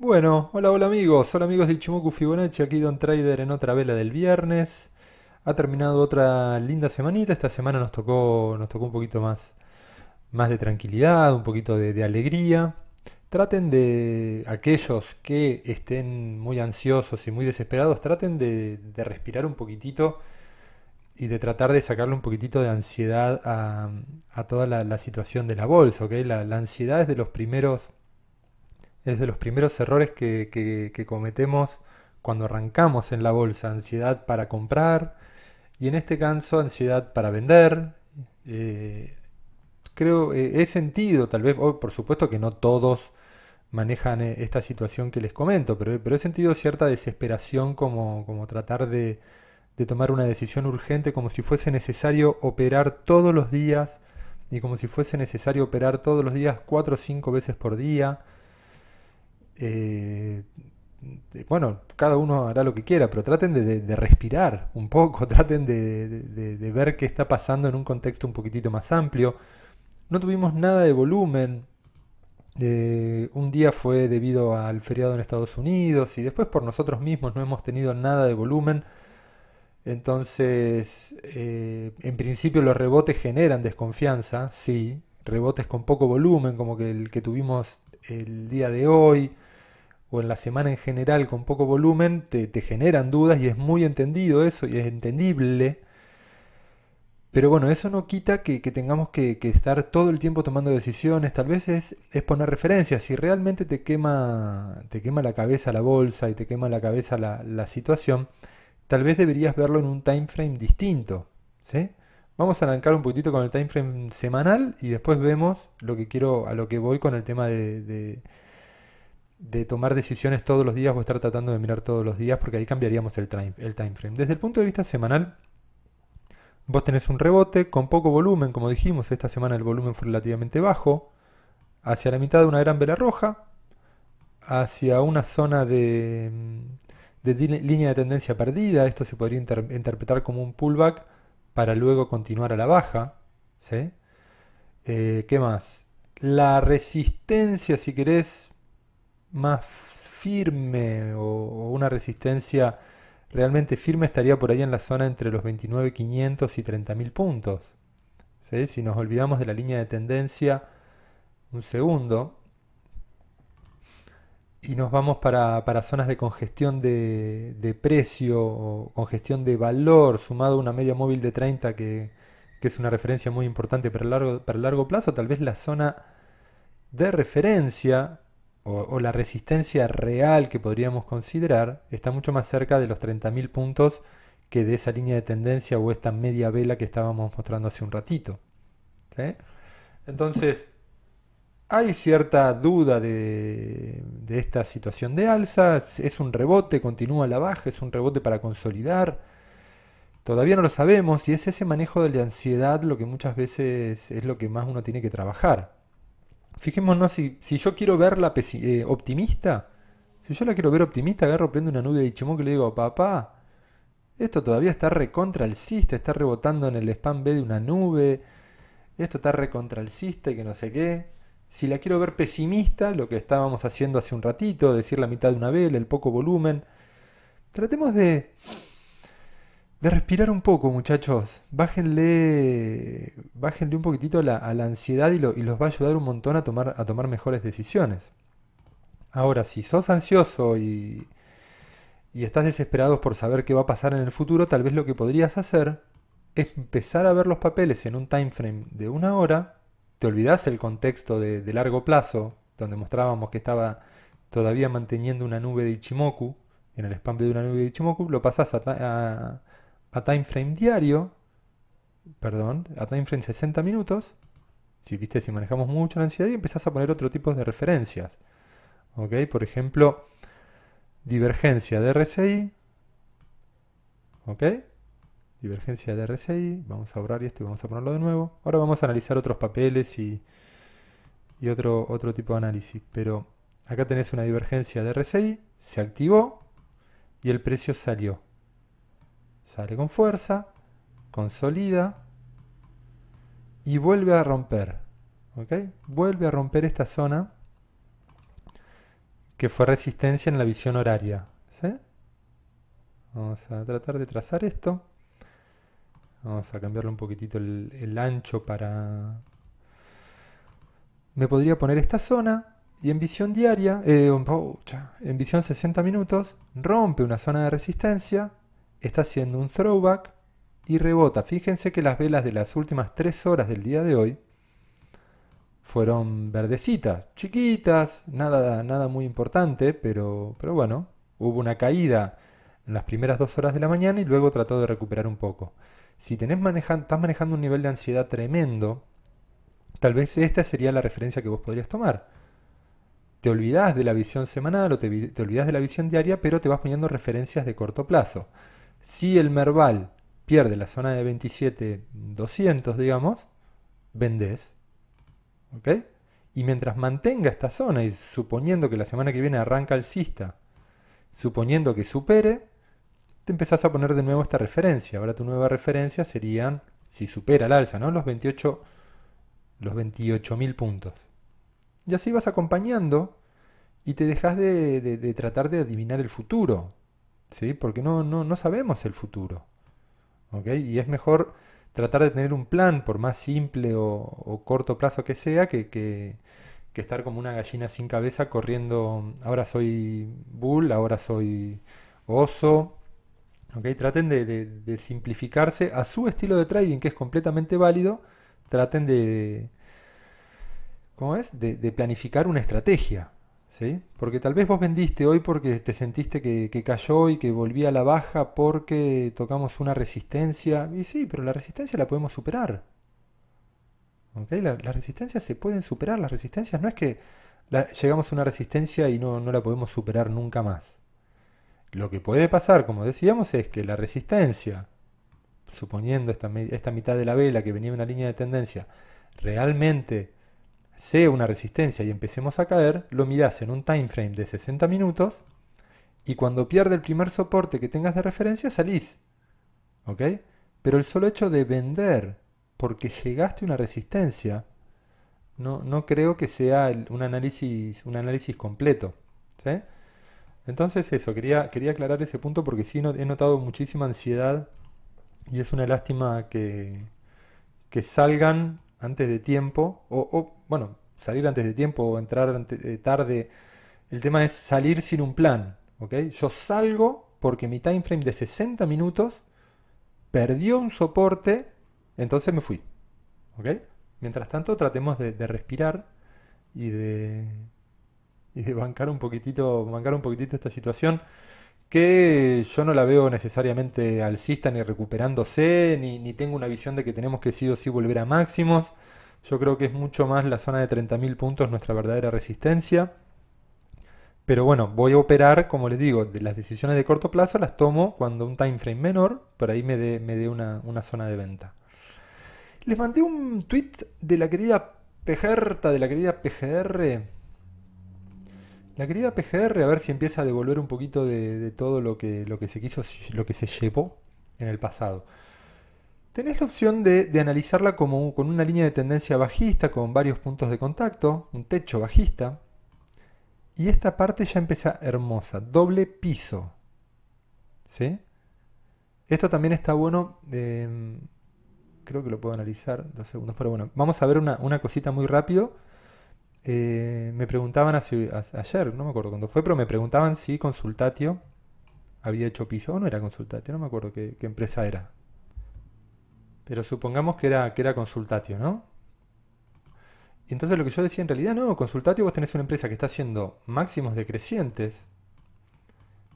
Bueno, hola, hola amigos, hola amigos de Ichimoku Fibonacci, aquí Don Trader en otra vela del viernes. Ha terminado otra linda semanita, esta semana nos tocó, nos tocó un poquito más, más de tranquilidad, un poquito de, alegría. Traten de, aquellos que estén muy ansiosos y muy desesperados, traten de, respirar un poquitito y de tratar de sacarle un poquitito de ansiedad a, toda la, situación de la bolsa, ¿ok? la ansiedad es de los primeros es de los primeros errores que, cometemos cuando arrancamos en la bolsa. Ansiedad para comprar y en este caso ansiedad para vender. Eh, creo, eh, he sentido tal vez, por supuesto que no todos manejan eh, esta situación que les comento, pero, he sentido cierta desesperación como, tratar de, de tomar una decisión urgente como si fuese necesario operar todos los días y como si fuese necesario operar todos los días cuatro o cinco veces por día. Eh, bueno, cada uno hará lo que quiera, pero traten de, respirar un poco, traten de, ver qué está pasando en un contexto un poquitito más amplio. No tuvimos nada de volumen. un día fue debido al feriado en Estados Unidos y después por nosotros mismos no hemos tenido nada de volumen. Entonces, eh, en principio los rebotes generan desconfianza, sí, rebotes con poco volumen, como el que tuvimos el día de hoy, o en la semana en general con poco volumen, te, generan dudas y es muy entendido eso y es entendible. Pero bueno, eso no quita que, tengamos que, estar todo el tiempo tomando decisiones. Tal vez es, poner referencias. Si realmente te quema, te quema la cabeza la bolsa y te quema la cabeza la, situación, tal vez deberías verlo en un time frame distinto. ¿sí? Vamos a arrancar un poquito con el time frame semanal y después vemos lo que quiero, a lo que voy con el tema de de tomar decisiones todos los días o estar tratando de mirar todos los días, porque ahí cambiaríamos el time, el frame. Desde el punto de vista semanal, vos tenés un rebote con poco volumen, como dijimos, esta semana el volumen fue relativamente bajo, hacia la mitad de una gran vela roja, hacia una zona de, mm, línea de tendencia perdida, esto se podría interpretar como un pullback para luego continuar a la baja. Eh, ¿Qué más? La resistencia, si querés, más firme o, una resistencia realmente firme estaría por ahí en la zona entre los 29.500 y 30.000 puntos. Si nos olvidamos de la línea de tendencia un segundo y nos vamos para, zonas de congestión de, precio o congestión de valor sumado a una media móvil de 30 que, es una referencia muy importante para largo, para el largo plazo, tal vez la zona de referencia o, la resistencia real que podríamos considerar está mucho más cerca de los 30.000 puntos que de esa línea de tendencia o esta media vela que estábamos mostrando hace un ratito. Entonces, hay cierta duda de, esta situación de alza, es un rebote, continúa la baja, es un rebote para consolidar, todavía no lo sabemos y es ese manejo de la ansiedad lo que muchas veces es lo que más uno tiene que trabajar. Fijémonos, si, si yo quiero verla eh, optimista, si yo la quiero ver optimista, agarro, prendo una nube de Ichimoku que le digo, papá, esto todavía está recontra el ciste, está rebotando en el spam B de una nube, esto está recontra el y que no sé qué. Si la quiero ver pesimista, lo que estábamos haciendo hace un ratito, decir la mitad de una vela, el poco volumen, tratemos de de respirar un poco, muchachos. Bájenle, un poquitito a la ansiedad y, y, los va a ayudar un montón a tomar, a tomar mejores decisiones. Ahora, si sos ansioso y, y estás desesperado por saber qué va a pasar en el futuro, tal vez lo que podrías hacer es empezar a ver los papeles en un time frame de una hora. Te olvidás el contexto de, largo plazo, donde mostrábamos que estaba todavía manteniendo una nube de Ichimoku, en el spam de una nube de Ichimoku, lo pasás a a time frame diario, perdón, a time frame 60 minutos, si viste, si manejamos mucho la ansiedad y empezás a poner otro tipo de referencias. ¿Ok? Por ejemplo, divergencia de RSI. ¿Ok? Divergencia de RSI. Vamos a borrar esto y vamos a ponerlo de nuevo. Ahora vamos a analizar otros papeles y, otro, otro tipo de análisis. Pero acá tenés una divergencia de RSI. Se activó y el precio salió sale con fuerza, consolida y vuelve a romper. Vuelve a romper esta zona que fue resistencia en la visión horaria. Vamos a tratar de trazar esto. Vamos a cambiarle un poquitito el, ancho para... Me podría poner esta zona, y en visión diaria, eh, oh, en visión 60 minutos, rompe una zona de resistencia está haciendo un throwback y rebota. Fíjense que las velas de las últimas 3 horas del día de hoy fueron verdecitas, chiquitas, nada, nada muy importante, pero, bueno, hubo una caída en las primeras 2 horas de la mañana y luego trató de recuperar un poco. Si tenés manejando, estás manejando un nivel de ansiedad tremendo, tal vez esta sería la referencia que vos podrías tomar te olvidas de la visión semanal o te, te olvidas de la visión diaria, pero te vas poniendo referencias de corto plazo. Si el Merval pierde la zona de 27.200, digamos, vendés. ¿Ok? Y mientras mantenga esta zona y suponiendo que la semana que viene arranca alcista, suponiendo que supere, te empezás a poner de nuevo esta referencia. Ahora tu nueva referencia serían, si supera el alza, ¿no? Los 28 los 28.000 puntos. Y así vas acompañando y te dejas de tratar de adivinar el futuro. ¿sí? Porque no, no, no sabemos el futuro. Y es mejor tratar de tener un plan, por más simple o, corto plazo que sea, que, estar como una gallina sin cabeza corriendo, ahora soy bull, ahora soy oso. Traten de, simplificarse a su estilo de trading, que es completamente válido. Traten de... es? de planificar una estrategia. Porque tal vez vos vendiste hoy porque te sentiste que, cayó y que volvía a la baja porque tocamos una resistencia. Y sí, pero la resistencia la podemos superar. las resistencias se pueden superar. Las resistencias no es que llegamos a una resistencia y no, no la podemos superar nunca más. Lo que puede pasar, como decíamos, es que la resistencia, suponiendo esta, esta mitad de la vela que venía en una línea de tendencia, realmente sea una resistencia y empecemos a caer, lo mirás en un time frame de 60 minutos y cuando pierde el primer soporte que tengas de referencia salís. ¿Ok? Pero el solo hecho de vender porque llegaste a una resistencia, no, creo que sea un, análisis, un análisis completo. ¿sí? Entonces eso, quería, quería aclarar ese punto porque sí he notado muchísima ansiedad y es una lástima que, que salgan antes de tiempo, o, bueno, salir antes de tiempo o entrar eh, tarde. El tema es salir sin un plan, ¿ok? Yo salgo porque mi time frame de 60 minutos perdió un soporte, entonces me fui, ¿ok? Mientras tanto, tratemos de, respirar y de, y de bancar un poquitito, bancar un poquitito esta situación que yo no la veo necesariamente alcista ni recuperándose, ni, tengo una visión de que tenemos que sí o sí volver a máximos. Yo creo que es mucho más la zona de 30.000 puntos nuestra verdadera resistencia. Pero bueno, voy a operar, como les digo, de las decisiones de corto plazo las tomo cuando un time frame menor, por ahí me dé me una, zona de venta. Les mandé un tweet de la querida Pejerta, de la querida PGR, la querida PGR, a ver si empieza a devolver un poquito de, todo lo que, se quiso, lo que se llevó en el pasado. Tenés la opción de, analizarla como con una línea de tendencia bajista, con varios puntos de contacto, un techo bajista. Y esta parte ya empieza hermosa, doble piso. ¿Sí? Esto también está bueno. Em, creo que lo puedo analizar dos segundos, pero bueno, vamos a ver una, una cosita muy rápido eh, me preguntaban ayer, no me acuerdo cuándo fue, pero me preguntaban si Consultatio había hecho piso o no era Consultatio, no me acuerdo qué, empresa era. Pero supongamos que era, que era Consultatio, ¿no? Y entonces lo que yo decía en realidad, no, Consultatio vos tenés una empresa que está haciendo máximos decrecientes,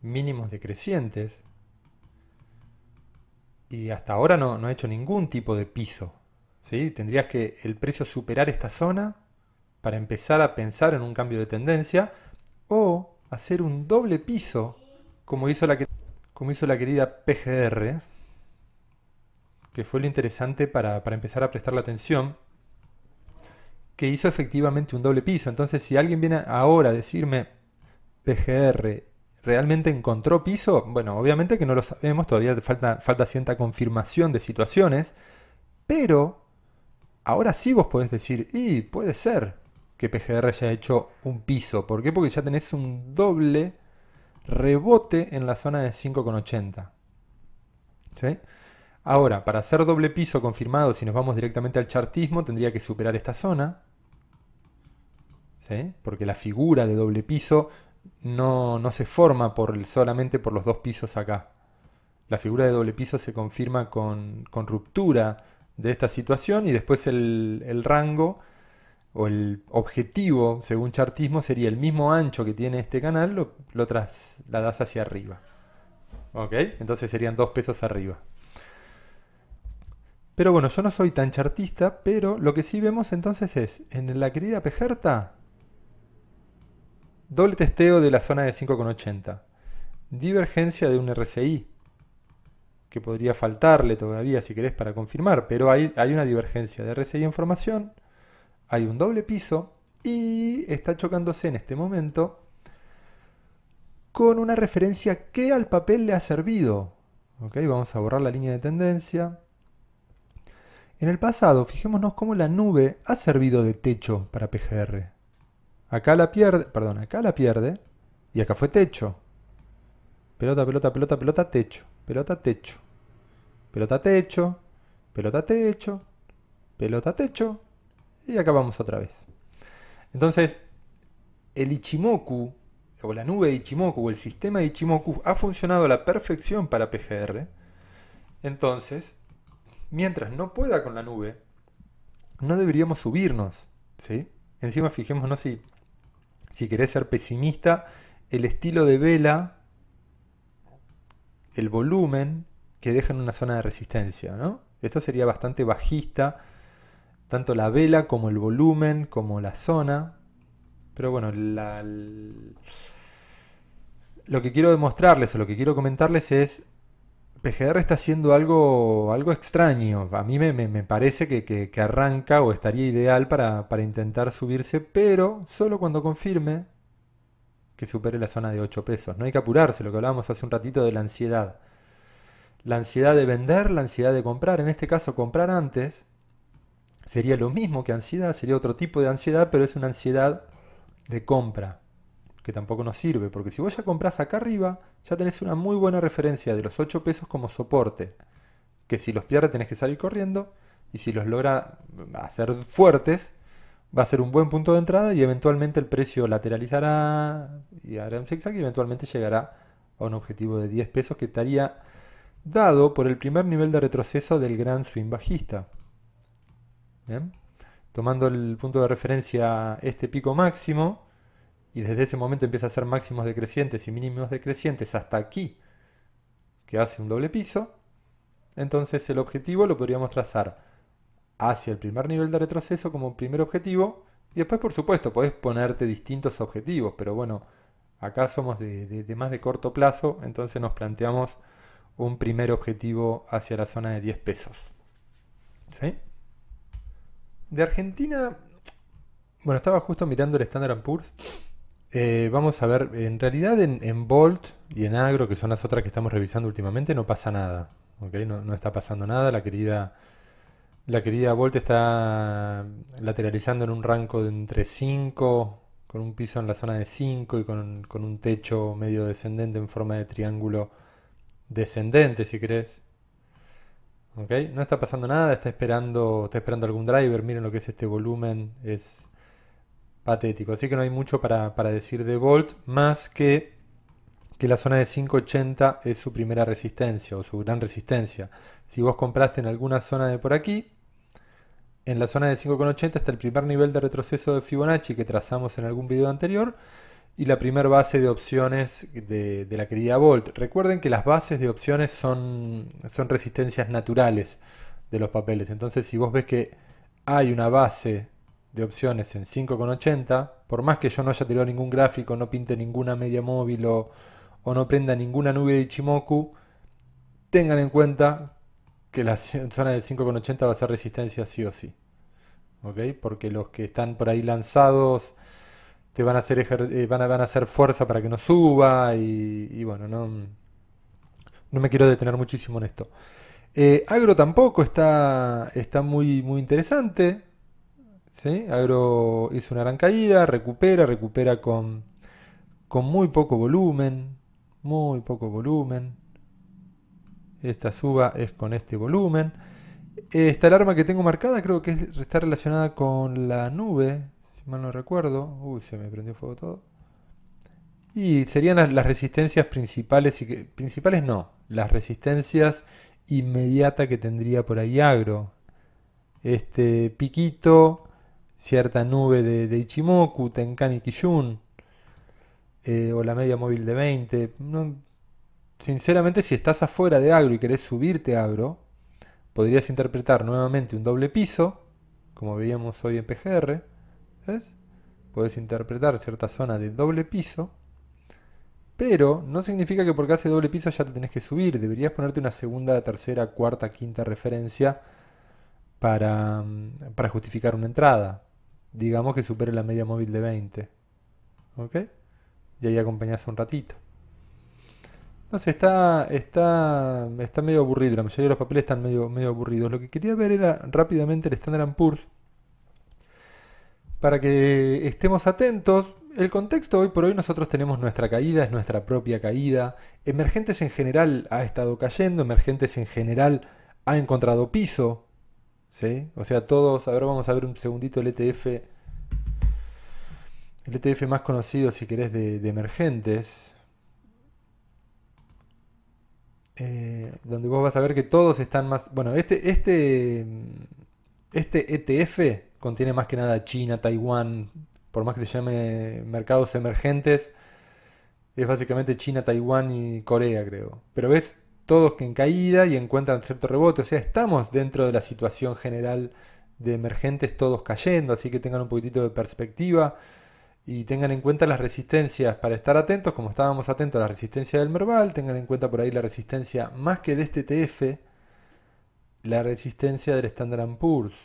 mínimos decrecientes, y hasta ahora no, no ha hecho ningún tipo de piso. ¿sí? Tendrías que el precio superar esta zona para empezar a pensar en un cambio de tendencia o hacer un doble piso como hizo la, como hizo la querida PGR, que fue lo interesante para, empezar a prestar la atención, que hizo efectivamente un doble piso. Entonces si alguien viene ahora a decirme PGR realmente encontró piso, bueno, obviamente que no lo sabemos, todavía falta, falta cierta confirmación de situaciones, pero ahora sí vos podés decir, y puede ser, que PGR haya hecho un piso. ¿Por qué? Porque ya tenés un doble rebote en la zona de 5,80. ¿Sí? Ahora, para hacer doble piso confirmado, si nos vamos directamente al chartismo, tendría que superar esta zona. ¿Sí? Porque la figura de doble piso no, se forma por, solamente por los dos pisos acá. La figura de doble piso se confirma con, ruptura de esta situación y después el, el rango o el objetivo, según chartismo, sería el mismo ancho que tiene este canal, lo, lo trasladas hacia arriba. ¿Ok? Entonces serían dos pesos arriba. Pero bueno, yo no soy tan chartista, pero lo que sí vemos entonces es, en la querida Pejerta, doble testeo de la zona de 5,80, divergencia de un RCI que podría faltarle todavía si querés para confirmar, pero hay, hay una divergencia de RCI en formación, hay un doble piso y está chocándose en este momento con una referencia que al papel le ha servido. ¿Ok? Vamos a borrar la línea de tendencia. En el pasado, fijémonos cómo la nube ha servido de techo para PGR. Acá la pierde, perdón, acá la pierde y acá fue techo. Pelota, pelota, pelota, pelota, techo. Pelota, techo. Pelota, techo. Pelota, techo. Pelota, techo. Y acabamos otra vez. Entonces, el Ichimoku, o la nube de Ichimoku, o el sistema de Ichimoku, ha funcionado a la perfección para PGR. Entonces, mientras no pueda con la nube, no deberíamos subirnos. ¿sí? Encima, fijémonos si, si querés ser pesimista, el estilo de vela, el volumen que deja en una zona de resistencia. ¿no? Esto sería bastante bajista tanto la vela como el volumen, como la zona. Pero bueno, lo que quiero demostrarles o lo que quiero comentarles es, PGR está haciendo algo, algo extraño. A mí me, parece que, que, arranca o estaría ideal para, para intentar subirse, pero solo cuando confirme que supere la zona de 8 pesos. No hay que apurarse, lo que hablábamos hace un ratito de la ansiedad. La ansiedad de vender, la ansiedad de comprar, en este caso comprar antes, sería lo mismo que ansiedad, sería otro tipo de ansiedad, pero es una ansiedad de compra, que tampoco nos sirve, porque si vos ya compras acá arriba, ya tenés una muy buena referencia de los 8 pesos como soporte, que si los pierdes tenés que salir corriendo, y si los logra hacer fuertes, va a ser un buen punto de entrada y eventualmente el precio lateralizará y hará un zigzag y eventualmente llegará a un objetivo de 10 pesos que estaría dado por el primer nivel de retroceso del gran swing bajista. Tomando el punto de referencia este pico máximo, y desde ese momento empieza a ser máximos decrecientes y mínimos decrecientes hasta aquí, que hace un doble piso, entonces el objetivo lo podríamos trazar hacia el primer nivel de retroceso como primer objetivo, y después por supuesto podés ponerte distintos objetivos, pero bueno, acá somos de, más de corto plazo, entonces nos planteamos un primer objetivo hacia la zona de 10 pesos. De Argentina, bueno, estaba justo mirando el Standard Poor's. Eh, vamos a ver, en realidad en, en, Bolt y en Agro, que son las otras que estamos revisando últimamente, no pasa nada. No, está pasando nada. La querida, la querida Bolt está lateralizando en un rango de entre 5, con un piso en la zona de 5 y con, con un techo medio descendente en forma de triángulo descendente, si querés. No está pasando nada, está esperando, está esperando algún driver. Miren lo que es este volumen, es patético. Así que no hay mucho para, decir de Volt, más que que la zona de 580 es su primera resistencia o su gran resistencia. Si vos compraste en alguna zona de por aquí, en la zona de 5,80 está el primer nivel de retroceso de Fibonacci que trazamos en algún video anterior y la primera base de opciones de, la querida Volt. Recuerden que las bases de opciones son, son resistencias naturales de los papeles. Entonces si vos ves que hay una base de opciones en 5,80, por más que yo no haya tirado ningún gráfico, no pinte ninguna media móvil o, no prenda ninguna nube de Ichimoku, tengan en cuenta que la zona de 5,80 va a ser resistencia sí o sí. ¿Ok? Porque los que están por ahí lanzados eh, van a hacer fuerza para que no suba y, bueno, no, no me quiero detener muchísimo en esto. Eh, agro tampoco está, está muy, muy interesante. ¿sí? Agro hizo una gran caída, recupera, recupera con, con muy poco volumen. Muy poco volumen. Esta suba es con este volumen. Eh, esta alarma que tengo marcada creo que está relacionada con la nube mal no recuerdo. Uy, se me prendió fuego todo. Y serían las, resistencias principales, y principales no, las resistencias inmediata que tendría por ahí agro. Este piquito, cierta nube de, Ichimoku, Tenkan y Kijun. Eh, o la media móvil de 20. sinceramente, si estás afuera de agro y querés subirte a agro, podrías interpretar nuevamente un doble piso, como veíamos hoy en PGR, ¿Ves? Puedes interpretar cierta zona de doble piso, pero no significa que porque hace doble piso ya te tenés que subir. Deberías ponerte una segunda, tercera, cuarta, quinta referencia para, mm, para justificar una entrada. Digamos que supere la media móvil de 20. ¿Ok? Y ahí acompañás un ratito. No sé, está, está, está medio aburrido. La mayoría de los papeles están medio, medio aburridos. Lo que quería ver era rápidamente el Standard Poor's para que estemos atentos. El contexto hoy por hoy nosotros tenemos nuestra caída, es nuestra propia caída. Emergentes en general ha estado cayendo, emergentes en general ha encontrado piso. ¿sí? O sea, todos, a ver, vamos a ver un segundito el ETF. El ETF más conocido, si querés, de, emergentes. Eh, donde vos vas a ver que todos están más... Bueno, este, este este ETF contiene más que nada China, Taiwán, por más que se llame mercados emergentes, es básicamente China, Taiwán y Corea, creo. Pero ves, todos que en caída y encuentran cierto rebote, o sea, estamos dentro de la situación general de emergentes todos cayendo, así que tengan un poquitito de perspectiva y tengan en cuenta las resistencias para estar atentos, como estábamos atentos a la resistencia del Merval, tengan en cuenta por ahí la resistencia más que de este ETF la resistencia del Standard Poor's.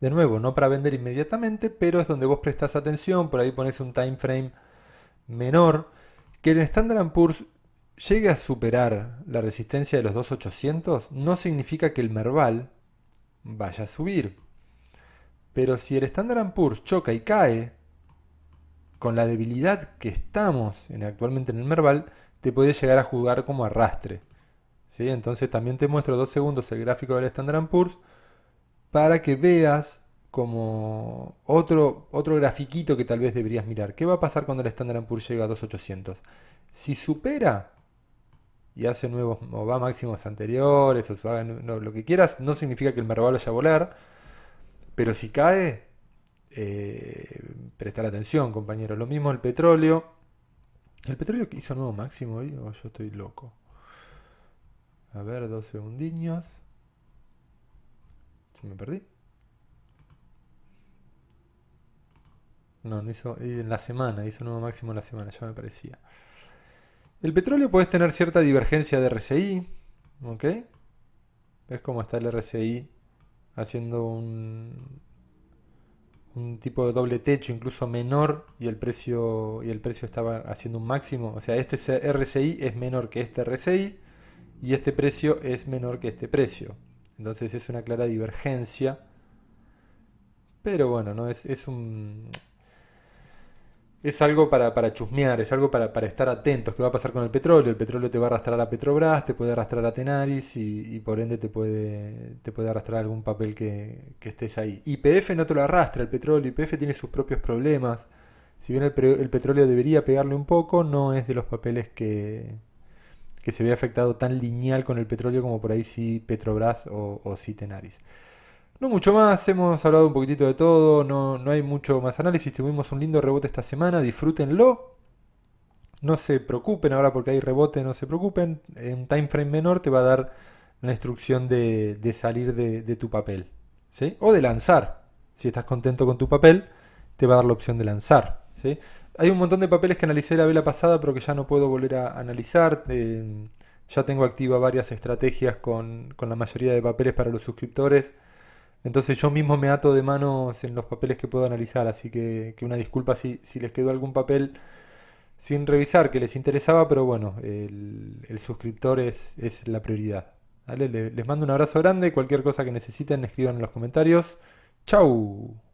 De nuevo, no para vender inmediatamente, pero es donde vos prestás atención, por ahí pones un time frame menor. Que el Standard Poor's llegue a superar la resistencia de los 2800 no significa que el Merval vaya a subir. Pero si el Standard Poor's choca y cae, con la debilidad que estamos en, actualmente en el Merval, te puede llegar a jugar como arrastre. Entonces también te muestro dos segundos el gráfico del Standard Poor's para que veas como otro, otro grafiquito que tal vez deberías mirar. ¿Qué va a pasar cuando el Standard Poor's llega a 2800? Si supera y hace nuevos o va máximos anteriores o lo que quieras, no significa que el mercado vaya a volar, pero si cae, eh, prestar atención, compañeros. Lo mismo el petróleo. ¿El petróleo hizo nuevo máximo hoy oh, yo estoy loco? A ver, dos segundiños. Se me perdí. No, hizo. En la semana, hizo un nuevo máximo en la semana, ya me parecía. El petróleo puede tener cierta divergencia de RCI, ¿Ok? Es como está el RCI haciendo un, un tipo de doble techo, incluso menor, y el precio, y el precio estaba haciendo un máximo. O sea, este RCI es menor que este RCI y este precio es menor que este precio. Entonces es una clara divergencia. Pero bueno, no es, es un. Es algo para, para chusmear, es algo para, estar atentos. ¿Qué va a pasar con el petróleo? El petróleo te va a arrastrar a Petrobras, te puede arrastrar a Tenaris y, por ende te puede, te puede arrastrar algún papel que, que estés ahí. YPF no te lo arrastra, el petróleo. YPF tiene sus propios problemas. Si bien el petróleo debería pegarle un poco, no es de los papeles que, que se ve afectado tan lineal con el petróleo como por ahí si Petrobras o, si Tenaris. No mucho más, hemos hablado un poquitito de todo, no, hay mucho más análisis, tuvimos un lindo rebote esta semana, disfrútenlo. No se preocupen ahora porque hay rebote, no se preocupen. En un time frame menor te va a dar la instrucción de, salir de, de, tu papel. ¿sí? O de lanzar. Si estás contento con tu papel, te va a dar la opción de lanzar. ¿sí? Hay un montón de papeles que analicé la vela pasada, pero que ya no puedo volver a analizar. Eh, ya tengo activa varias estrategias con, la mayoría de papeles para los suscriptores. Entonces yo mismo me ato de manos en los papeles que puedo analizar, así que, una disculpa si, si, les quedó algún papel sin revisar que les interesaba, pero bueno, el, suscriptor es, la prioridad. Les, les mando un abrazo grande, cualquier cosa que necesiten escriban en los comentarios. ¡Chau!